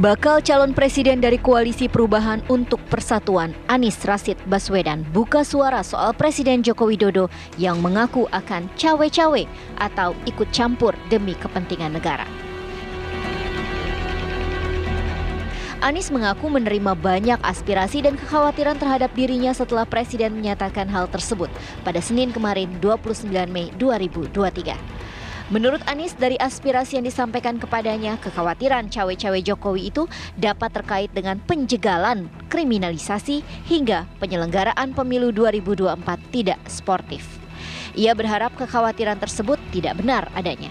Bakal calon presiden dari Koalisi Perubahan untuk Persatuan Anies Rasid Baswedan buka suara soal Presiden Joko Widodo yang mengaku akan cawe-cawe atau ikut campur demi kepentingan negara. Anies mengaku menerima banyak aspirasi dan kekhawatiran terhadap dirinya setelah Presiden menyatakan hal tersebut pada Senin kemarin 29 Mei 2023. Menurut Anies, dari aspirasi yang disampaikan kepadanya, kekhawatiran cawe-cawe Jokowi itu dapat terkait dengan penjegalan, kriminalisasi, hingga penyelenggaraan pemilu 2024 tidak sportif. Ia berharap kekhawatiran tersebut tidak benar adanya.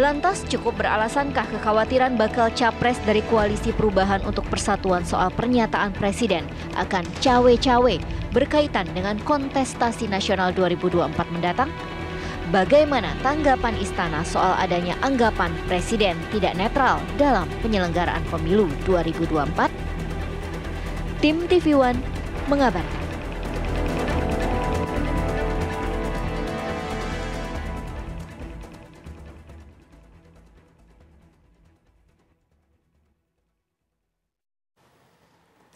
Lantas cukup beralasankah kekhawatiran bakal capres dari koalisi perubahan untuk persatuan soal pernyataan presiden akan cawe-cawe berkaitan dengan kontestasi nasional 2024 mendatang? Bagaimana tanggapan istana soal adanya anggapan presiden tidak netral dalam penyelenggaraan pemilu 2024? Tim TV One mengabarkan.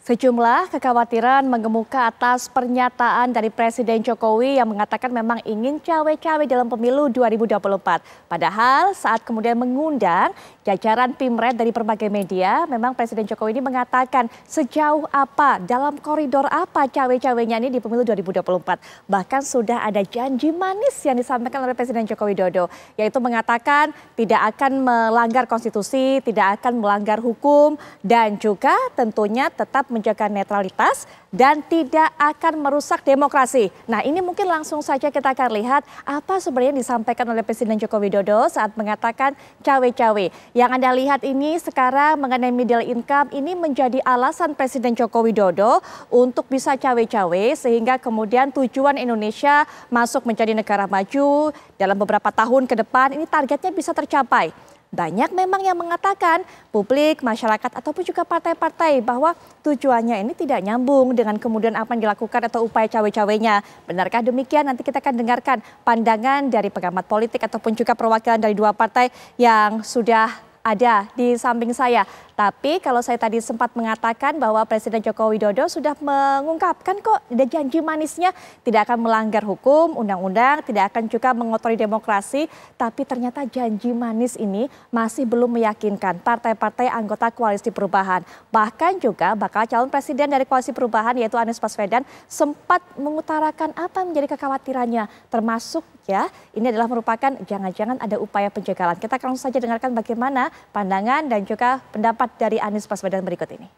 Sejumlah kekhawatiran mengemuka atas pernyataan dari Presiden Jokowi yang mengatakan memang ingin cawe-cawe dalam pemilu 2024. Padahal saat kemudian mengundang jajaran Pimret dari berbagai media, memang Presiden Jokowi ini mengatakan sejauh apa, dalam koridor apa cawe-cawenya ini di pemilu 2024. Bahkan sudah ada janji manis yang disampaikan oleh Presiden Joko Widodo, yaitu mengatakan tidak akan melanggar konstitusi, tidak akan melanggar hukum, dan juga tentunya tetap menjaga netralitas dan tidak akan merusak demokrasi. Nah ini mungkin langsung saja kita akan lihat apa sebenarnya disampaikan oleh Presiden Joko Widodo saat mengatakan cawe-cawe. Yang Anda lihat ini sekarang mengenai middle income ini menjadi alasan Presiden Joko Widodo untuk bisa cawe-cawe sehingga kemudian tujuan Indonesia masuk menjadi negara maju dalam beberapa tahun ke depan ini targetnya bisa tercapai. Banyak memang yang mengatakan publik, masyarakat ataupun juga partai-partai bahwa tujuannya ini tidak nyambung dengan kemudian apa yang dilakukan atau upaya cawe-cawenya. Benarkah demikian? Nanti kita akan dengarkan pandangan dari pengamat politik ataupun juga perwakilan dari dua partai yang sudah ada di samping saya. Tapi kalau saya tadi sempat mengatakan bahwa Presiden Joko Widodo sudah mengungkapkan kok ada janji manisnya tidak akan melanggar hukum, undang-undang, tidak akan juga mengotori demokrasi, tapi ternyata janji manis ini masih belum meyakinkan partai-partai anggota koalisi perubahan. Bahkan juga bakal calon presiden dari koalisi perubahan yaitu Anies Baswedan sempat mengutarakan apa menjadi kekhawatirannya termasuk ya ini adalah merupakan jangan-jangan ada upaya penjagalan. Kita langsung saja dengarkan bagaimana pandangan dan juga pendapat pendapat dari Anies Baswedan berikut ini.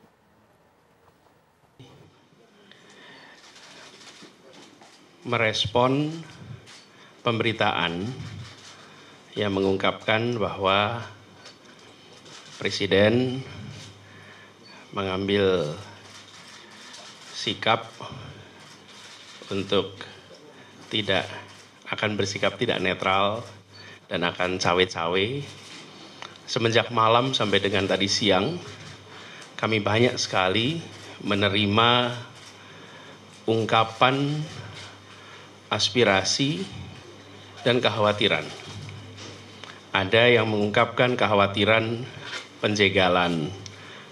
Merespon pemberitaan yang mengungkapkan bahwa Presiden mengambil sikap untuk tidak akan bersikap tidak netral dan akan cawe-cawe semenjak malam sampai dengan tadi siang kami banyak sekali menerima ungkapan aspirasi dan kekhawatiran. Ada yang mengungkapkan kekhawatiran penjegalan,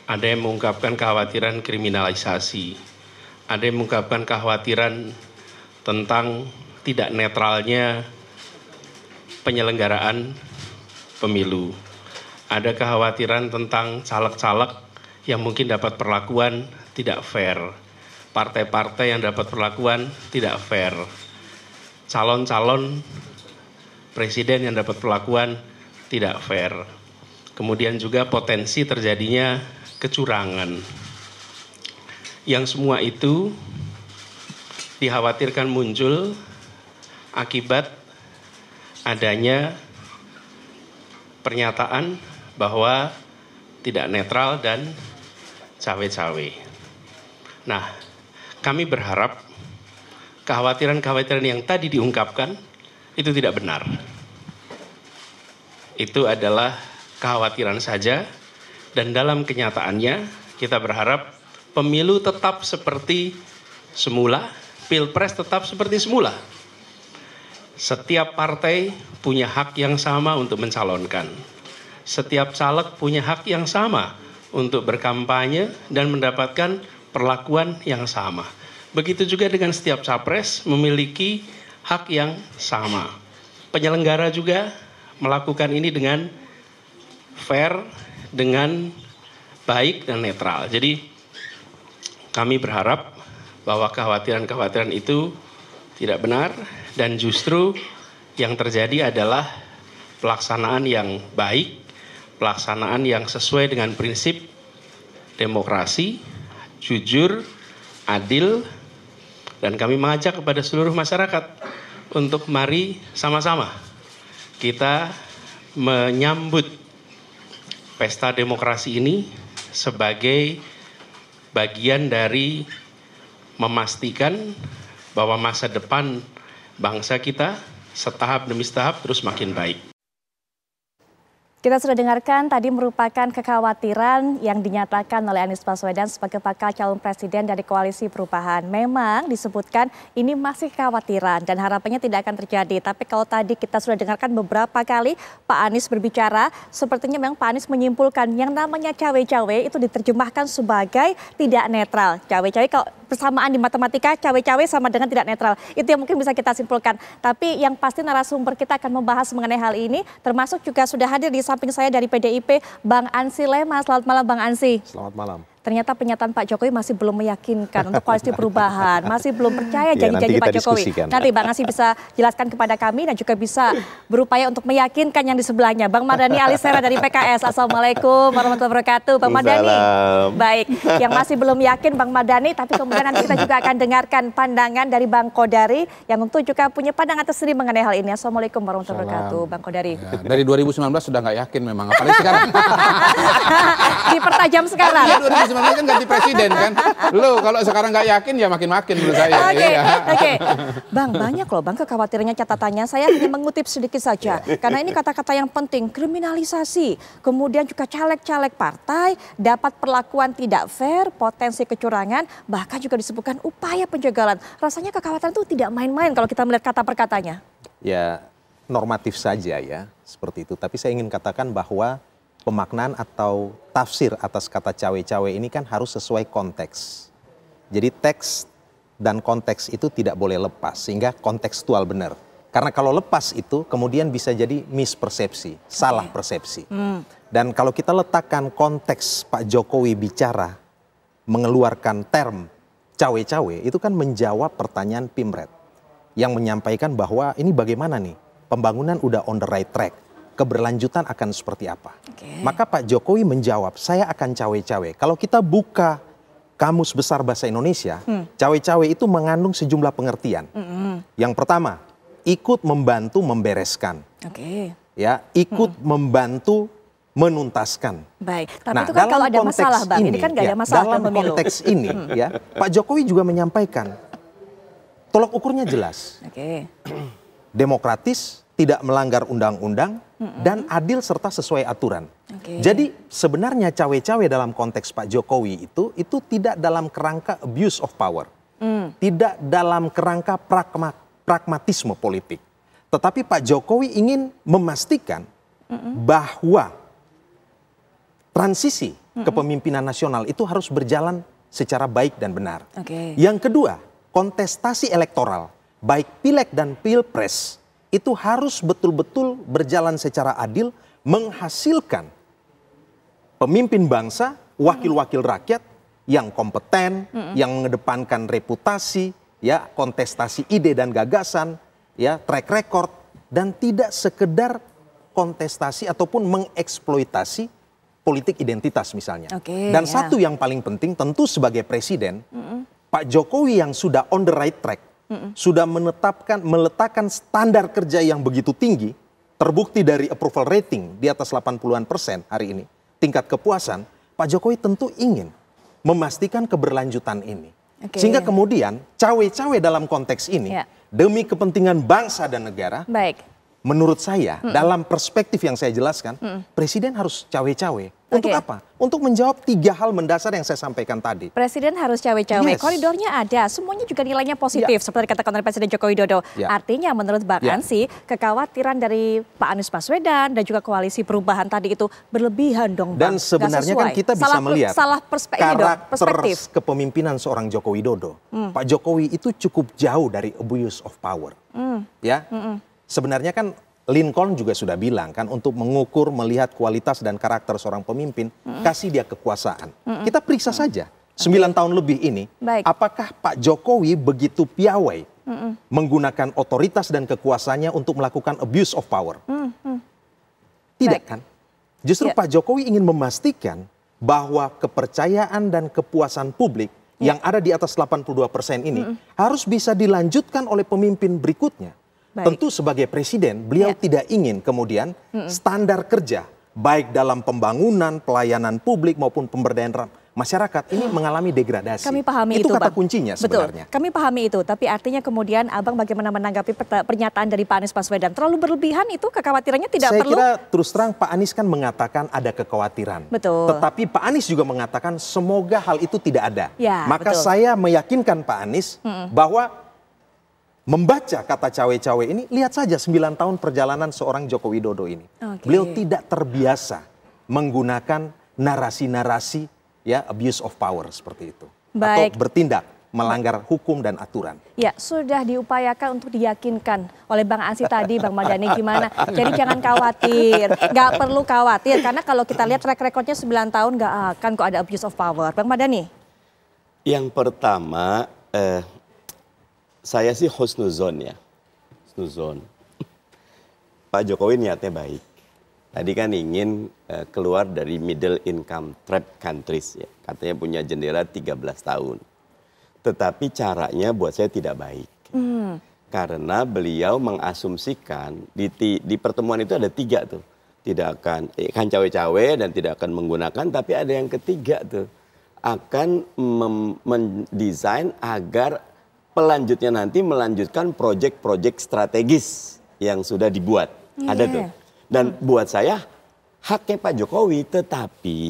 ada yang mengungkapkan kekhawatiran kriminalisasi, ada yang mengungkapkan kekhawatiran tentang tidak netralnya penyelenggaraan pemilu ada kekhawatiran tentang caleg-caleg yang mungkin dapat perlakuan tidak fair. Partai-partai yang dapat perlakuan tidak fair. Calon-calon presiden yang dapat perlakuan tidak fair. Kemudian juga potensi terjadinya kecurangan. Yang semua itu dikhawatirkan muncul akibat adanya pernyataan bahwa tidak netral dan cawe-cawe. Nah, kami berharap kekhawatiran-kekhawatiran yang tadi diungkapkan itu tidak benar. Itu adalah kekhawatiran saja dan dalam kenyataannya kita berharap pemilu tetap seperti semula, pilpres tetap seperti semula. Setiap partai punya hak yang sama untuk mencalonkan setiap caleg punya hak yang sama untuk berkampanye dan mendapatkan perlakuan yang sama. Begitu juga dengan setiap capres memiliki hak yang sama. Penyelenggara juga melakukan ini dengan fair, dengan baik dan netral. Jadi kami berharap bahwa kekhawatiran-kekhawatiran itu tidak benar dan justru yang terjadi adalah pelaksanaan yang baik pelaksanaan yang sesuai dengan prinsip demokrasi, jujur, adil, dan kami mengajak kepada seluruh masyarakat untuk mari sama-sama kita menyambut pesta demokrasi ini sebagai bagian dari memastikan bahwa masa depan bangsa kita setahap demi setahap terus makin baik. Kita sudah dengarkan tadi merupakan kekhawatiran yang dinyatakan oleh Anies Baswedan sebagai bakal calon presiden dari Koalisi Perubahan. Memang disebutkan ini masih kekhawatiran dan harapannya tidak akan terjadi. Tapi kalau tadi kita sudah dengarkan beberapa kali Pak Anies berbicara, sepertinya memang Pak Anies menyimpulkan yang namanya cawe-cawe itu diterjemahkan sebagai tidak netral. Cawe-cawe kalau persamaan di matematika cawe-cawe sama dengan tidak netral. Itu yang mungkin bisa kita simpulkan. Tapi yang pasti narasumber kita akan membahas mengenai hal ini termasuk juga sudah hadir di samping saya dari PDIP, Bang Ansi Lema. Selamat malam Bang Ansi. Selamat malam ternyata pernyataan Pak Jokowi masih belum meyakinkan untuk koalisi perubahan, masih belum percaya iya, janji-janji ya, Pak Jokowi. Diskusikan. Nanti Bang Nasi bisa jelaskan kepada kami dan juga bisa berupaya untuk meyakinkan yang di sebelahnya. Bang Mardani Alisera dari PKS. Assalamualaikum warahmatullahi wabarakatuh. Bang Mardani, Baik, yang masih belum yakin Bang Mardani, tapi kemudian nanti kita juga akan dengarkan pandangan dari Bang Kodari yang tentu juga punya pandangan tersendiri mengenai hal ini. Assalamualaikum warahmatullahi wabarakatuh, Bang Kodari. Ya, dari 2019 sudah nggak yakin memang, apalagi sekarang. dipertajam sekarang. Kan 2019 kan ganti presiden kan. Lo kalau sekarang nggak yakin ya makin-makin menurut saya. Oke, okay, ya. oke. Okay. Bang, banyak loh Bang kekhawatirannya catatannya. Saya hanya mengutip sedikit saja. Karena ini kata-kata yang penting, kriminalisasi. Kemudian juga caleg-caleg partai dapat perlakuan tidak fair, potensi kecurangan, bahkan juga disebutkan upaya penjagalan. Rasanya kekhawatiran itu tidak main-main kalau kita melihat kata perkatanya. katanya. Ya, normatif saja ya seperti itu. Tapi saya ingin katakan bahwa pemaknaan atau tafsir atas kata cawe-cawe ini kan harus sesuai konteks. Jadi teks dan konteks itu tidak boleh lepas sehingga kontekstual benar. Karena kalau lepas itu kemudian bisa jadi mispersepsi, salah persepsi. Hmm. hmm. Dan kalau kita letakkan konteks Pak Jokowi bicara mengeluarkan term cawe-cawe itu kan menjawab pertanyaan Pimret yang menyampaikan bahwa ini bagaimana nih pembangunan udah on the right track keberlanjutan akan seperti apa. Okay. Maka Pak Jokowi menjawab, saya akan cawe-cawe. Kalau kita buka kamus besar bahasa Indonesia, hmm. cawe-cawe hmm. itu mengandung sejumlah pengertian. Hmm. Yang pertama, ikut membantu membereskan. Okay. Ya, ikut hmm. membantu menuntaskan. Baik, tapi nah, itu kan kalau ada masalah, Bang. Ini, ini kan gak ya, ada masalah dalam pemilu. konteks ini ya, Pak Jokowi juga menyampaikan tolok ukurnya jelas. Oke. Okay. Demokratis, tidak melanggar undang-undang mm-hmm. dan adil serta sesuai aturan. Okay. Jadi sebenarnya cawe-cawe dalam konteks Pak Jokowi itu itu tidak dalam kerangka abuse of power, mm. tidak dalam kerangka pragma, pragmatisme politik, tetapi Pak Jokowi ingin memastikan mm-hmm. bahwa transisi mm-hmm. kepemimpinan nasional itu harus berjalan secara baik dan benar. Okay. Yang kedua kontestasi elektoral baik pilek dan pilpres itu harus betul-betul berjalan secara adil, menghasilkan pemimpin bangsa, wakil-wakil rakyat yang kompeten, mm yang mengedepankan reputasi, ya kontestasi ide dan gagasan, ya track record dan tidak sekedar kontestasi ataupun mengeksploitasi politik identitas misalnya. Okay, dan yeah. satu yang paling penting tentu sebagai presiden, mm Pak Jokowi yang sudah on the right track sudah menetapkan meletakkan standar kerja yang begitu tinggi, terbukti dari approval rating di atas 80-an persen hari ini, tingkat kepuasan, Pak Jokowi tentu ingin memastikan keberlanjutan ini. Okay, Sehingga kemudian cawe-cawe dalam konteks ini yeah. demi kepentingan bangsa dan negara. Baik. Menurut saya mm -mm. dalam perspektif yang saya jelaskan, mm -mm. presiden harus cawe-cawe untuk okay. apa? Untuk menjawab tiga hal mendasar yang saya sampaikan tadi. Presiden harus cawe-cawe. Yes. Koridornya ada, semuanya juga nilainya positif yeah. seperti katakan oleh Presiden Joko Widodo. Yeah. Artinya menurut Mbak yeah. Ansi, kekhawatiran dari Pak Anies Baswedan dan juga koalisi perubahan tadi itu berlebihan dong Bang. Dan sebenarnya kan kita bisa salah, melihat salah perspe karakter perspektif kepemimpinan seorang Joko Widodo. Mm. Pak Jokowi itu cukup jauh dari abuse of power. Mm. Ya. Mm -mm. Sebenarnya kan Lincoln juga sudah bilang kan untuk mengukur melihat kualitas dan karakter seorang pemimpin mm-hmm. kasih dia kekuasaan. Mm-hmm. Kita periksa mm-hmm. saja 9 okay. tahun lebih ini Baik. apakah Pak Jokowi begitu piawai mm-hmm. menggunakan otoritas dan kekuasaannya untuk melakukan abuse of power? Mm-hmm. Tidak Baik. kan? Justru yeah. Pak Jokowi ingin memastikan bahwa kepercayaan dan kepuasan publik yeah. yang ada di atas 82% ini mm-hmm. harus bisa dilanjutkan oleh pemimpin berikutnya Baik. Tentu sebagai presiden beliau ya. tidak ingin kemudian standar kerja baik dalam pembangunan, pelayanan publik maupun pemberdayaan masyarakat ini mengalami degradasi. Kami pahami itu, itu kata Bang. kuncinya sebenarnya. Betul. Kami pahami itu, tapi artinya kemudian Abang bagaimana menanggapi pernyataan dari Pak Anies Baswedan? Terlalu berlebihan itu kekhawatirannya tidak Saya perlu. Saya kira terus terang Pak Anies kan mengatakan ada kekhawatiran. Betul. Tetapi Pak Anies juga mengatakan semoga hal itu tidak ada. Ya, Maka betul. saya meyakinkan Pak Anies hmm. bahwa membaca kata cawe-cawe ini, lihat saja 9 tahun perjalanan seorang Joko Widodo ini. Okay. Beliau tidak terbiasa menggunakan narasi-narasi ya abuse of power seperti itu. Baik. Atau bertindak melanggar hukum dan aturan. Ya, sudah diupayakan untuk diyakinkan oleh Bang Ansi tadi, Bang Madani. gimana. Jadi jangan khawatir, nggak perlu khawatir. Karena kalau kita lihat track recordnya 9 tahun nggak akan kok ada abuse of power. Bang Madani. Yang pertama, eh, saya sih host husnuzon ya. Husnuzon. Pak Jokowi niatnya baik. Tadi kan ingin eh, keluar dari middle income trap countries ya. Katanya punya jendela 13 tahun. Tetapi caranya buat saya tidak baik. Mm. Karena beliau mengasumsikan di, di pertemuan itu ada tiga tuh. Tidak akan, eh, kan cawe-cawe dan tidak akan menggunakan, tapi ada yang ketiga tuh. Akan mendesain agar pelanjutnya nanti melanjutkan proyek-proyek strategis yang sudah dibuat. Yeah. Ada tuh. Dan hmm. buat saya haknya Pak Jokowi tetapi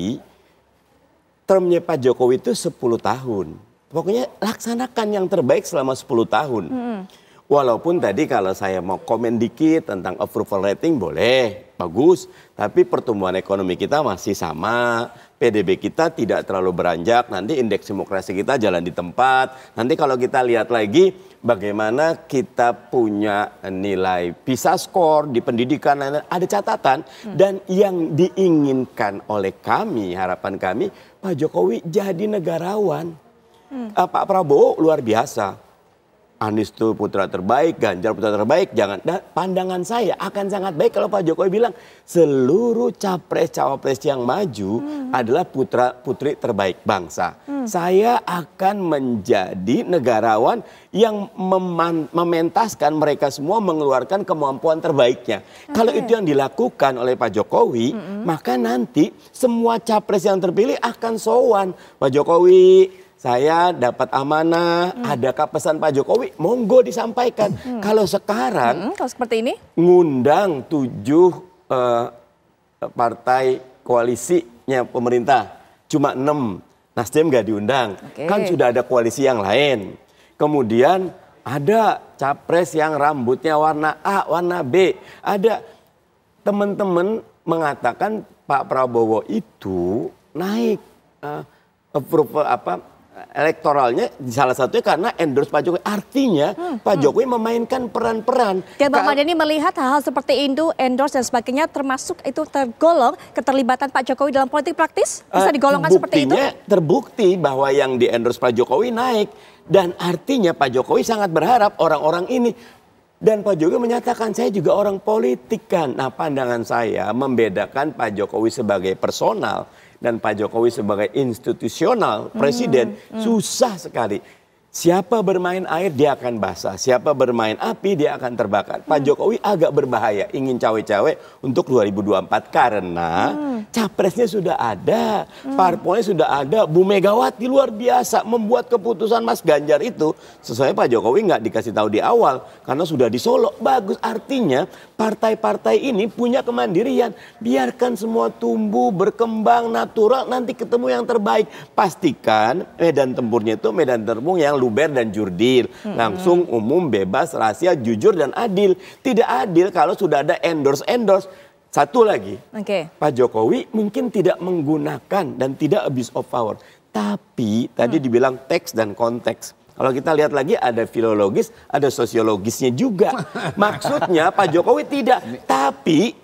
termnya Pak Jokowi itu 10 tahun. Pokoknya laksanakan yang terbaik selama 10 tahun. Hmm. Walaupun tadi kalau saya mau komen dikit tentang approval rating boleh, bagus. Tapi pertumbuhan ekonomi kita masih sama, PDB kita tidak terlalu beranjak, nanti indeks demokrasi kita jalan di tempat. Nanti kalau kita lihat lagi bagaimana kita punya nilai PISA skor di pendidikan, ada catatan. Hmm. Dan yang diinginkan oleh kami, harapan kami, Pak Jokowi jadi negarawan. Hmm. Ah, Pak Prabowo luar biasa Anies itu putra terbaik, Ganjar putra terbaik, jangan. Nah, pandangan saya akan sangat baik kalau Pak Jokowi bilang seluruh capres cawapres yang maju hmm. adalah putra putri terbaik bangsa. Hmm. Saya akan menjadi negarawan yang mementaskan mereka semua mengeluarkan kemampuan terbaiknya. Okay. Kalau itu yang dilakukan oleh Pak Jokowi, hmm. maka nanti semua capres yang terpilih akan sowan Pak Jokowi saya dapat amanah, hmm. adakah pesan Pak Jokowi? Monggo disampaikan. Hmm. Kalau sekarang, hmm, kalau seperti ini, ngundang tujuh uh, partai koalisinya pemerintah, cuma enam. Nasdem gak diundang, okay. kan sudah ada koalisi yang lain. Kemudian ada capres yang rambutnya warna A, warna B. Ada teman-teman mengatakan Pak Prabowo itu naik uh, approval apa elektoralnya salah satunya karena endorse Pak Jokowi. Artinya hmm, Pak hmm. Jokowi hmm. memainkan peran-peran. Dan Bang Madani melihat hal-hal seperti Indo, endorse dan sebagainya termasuk itu tergolong keterlibatan Pak Jokowi dalam politik praktis? Bisa eh, digolongkan uh, seperti itu? terbukti bahwa yang di endorse Pak Jokowi naik. Dan artinya Pak Jokowi sangat berharap orang-orang ini dan Pak Jokowi menyatakan saya juga orang politik kan. Nah pandangan saya membedakan Pak Jokowi sebagai personal dan Pak Jokowi sebagai institusional presiden hmm. hmm. susah sekali Siapa bermain air dia akan basah, siapa bermain api dia akan terbakar. Pak hmm. Jokowi agak berbahaya ingin cawe-cawe untuk 2024 karena hmm. capresnya sudah ada, hmm. parpolnya sudah ada, Bu Megawati luar biasa membuat keputusan Mas Ganjar itu sesuai Pak Jokowi nggak dikasih tahu di awal karena sudah di Solo bagus artinya partai-partai ini punya kemandirian biarkan semua tumbuh berkembang natural nanti ketemu yang terbaik pastikan medan tempurnya itu medan tempur yang luber dan jurdil. Langsung umum, bebas, rahasia, jujur dan adil. Tidak adil kalau sudah ada endorse-endorse. Satu lagi, okay. Pak Jokowi mungkin tidak menggunakan dan tidak abuse of power. Tapi tadi hmm. dibilang teks dan konteks. Kalau kita lihat lagi ada filologis, ada sosiologisnya juga. Maksudnya Pak Jokowi tidak, tapi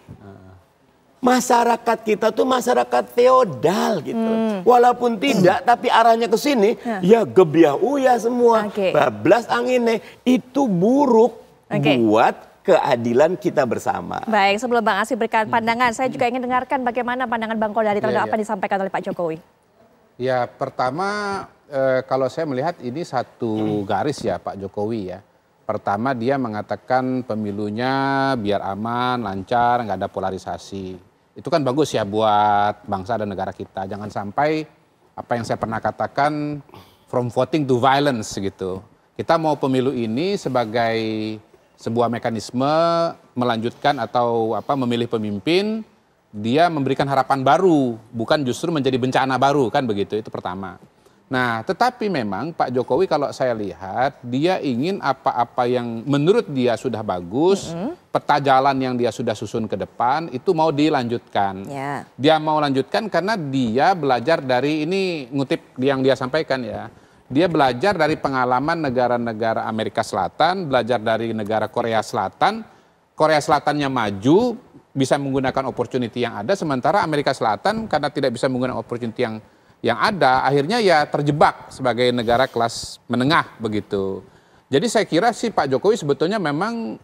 masyarakat kita tuh masyarakat feodal gitu. Hmm. Walaupun tidak hmm. tapi arahnya ke sini ya, ya gebiah uya semua. Okay. Bablas anginnya itu buruk okay. buat keadilan kita bersama. Baik, sebelum Bang Asih berikan hmm. pandangan, hmm. saya juga ingin dengarkan bagaimana pandangan Bang Kodari terhadap ya, ya. apa disampaikan oleh Pak Jokowi. Ya, pertama eh, kalau saya melihat ini satu hmm. garis ya Pak Jokowi ya. Pertama dia mengatakan pemilunya biar aman, lancar, nggak ada polarisasi itu kan bagus ya buat bangsa dan negara kita. Jangan sampai apa yang saya pernah katakan from voting to violence gitu. Kita mau pemilu ini sebagai sebuah mekanisme melanjutkan atau apa memilih pemimpin dia memberikan harapan baru bukan justru menjadi bencana baru kan begitu itu pertama. Nah, tetapi memang Pak Jokowi kalau saya lihat dia ingin apa-apa yang menurut dia sudah bagus, mm -hmm. peta jalan yang dia sudah susun ke depan itu mau dilanjutkan. Yeah. Dia mau lanjutkan karena dia belajar dari ini ngutip yang dia sampaikan ya. Dia belajar dari pengalaman negara-negara Amerika Selatan, belajar dari negara Korea Selatan. Korea Selatannya maju bisa menggunakan opportunity yang ada sementara Amerika Selatan karena tidak bisa menggunakan opportunity yang yang ada akhirnya ya terjebak sebagai negara kelas menengah begitu. Jadi saya kira sih Pak Jokowi sebetulnya memang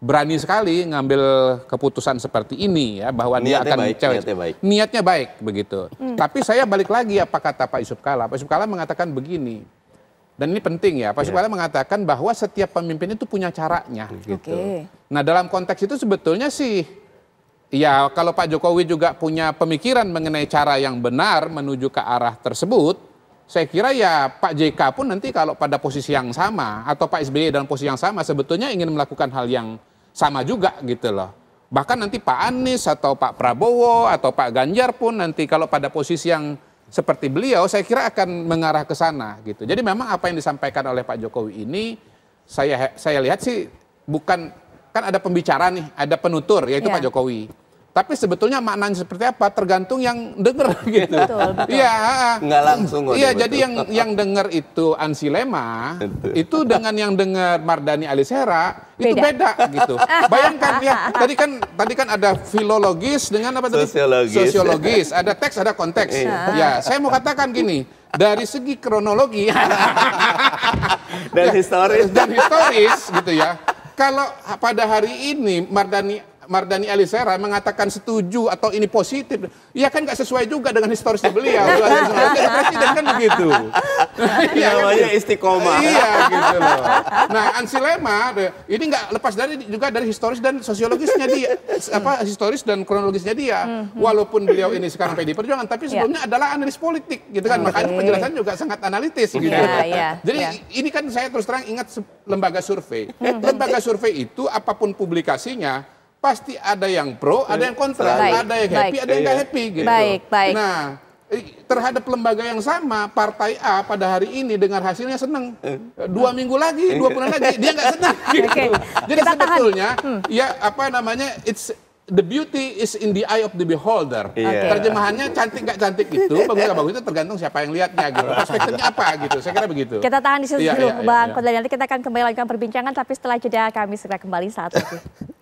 berani sekali ngambil keputusan seperti ini ya bahwa niatnya dia akan baik, Niatnya baik. Niatnya baik begitu. Hmm. Tapi saya balik lagi apa ya, kata Pak Yusuf Kala. Pak Yusuf Kala mengatakan begini. Dan ini penting ya, Pak Yusuf yeah. Kala mengatakan bahwa setiap pemimpin itu punya caranya gitu. Okay. Nah, dalam konteks itu sebetulnya sih ya kalau Pak Jokowi juga punya pemikiran mengenai cara yang benar menuju ke arah tersebut, saya kira ya Pak JK pun nanti kalau pada posisi yang sama atau Pak SBY dalam posisi yang sama sebetulnya ingin melakukan hal yang sama juga gitu loh. Bahkan nanti Pak Anies atau Pak Prabowo atau Pak Ganjar pun nanti kalau pada posisi yang seperti beliau saya kira akan mengarah ke sana gitu. Jadi memang apa yang disampaikan oleh Pak Jokowi ini saya saya lihat sih bukan kan ada pembicara nih, ada penutur yaitu ya. Pak iya. Jokowi. Tapi sebetulnya maknanya seperti apa tergantung yang dengar gitu. Iya, nggak langsung. Iya, jadi yang yang dengar itu ansi Lema itu dengan yang dengar Mardani Alisera itu beda gitu. Bayangkan ya, tadi kan tadi kan ada filologis dengan apa tadi? Sosiologis. Sosiologis, ada teks, ada konteks. Iya. ya, saya mau katakan gini, dari segi kronologi dan historis dan historis gitu ya. Kalau pada hari ini Mardani Mardani Alisera mengatakan setuju atau ini positif, ya kan nggak sesuai juga dengan historisnya beliau. presiden kan begitu. Iya, kan namanya istiqomah. Iya, gitu loh. Nah, Ansi Lema ini nggak lepas dari juga dari historis dan sosiologisnya dia, apa historis dan kronologisnya dia. Mhm. Walaupun beliau ini sekarang PD Perjuangan, tapi iya. sebelumnya adalah analis politik, gitu kan. Makanya penjelasan juga sangat analitis, gitu. Ya, Jadi iya. ini kan saya terus terang ingat lembaga survei. Mhm. Lembaga survei itu apapun publikasinya pasti ada yang pro, ada yang kontra, baik, ada yang happy, baik. ada yang nggak iya, happy gitu. Baik, baik. Nah, terhadap lembaga yang sama partai A pada hari ini dengan hasilnya seneng eh. dua minggu lagi dua bulan lagi dia nggak senang gitu. okay. jadi Kita sebetulnya hmm. ya apa namanya it's the beauty is in the eye of the beholder. Yeah. Iya. Terjemahannya cantik nggak cantik itu, bagus nggak bagus itu tergantung siapa yang lihatnya gitu. Perspektifnya apa gitu. Saya kira begitu. Kita tahan di situ iya, dulu, Bang kalau Nanti kita akan kembali lanjutkan perbincangan, tapi setelah jeda kami segera kembali saat itu.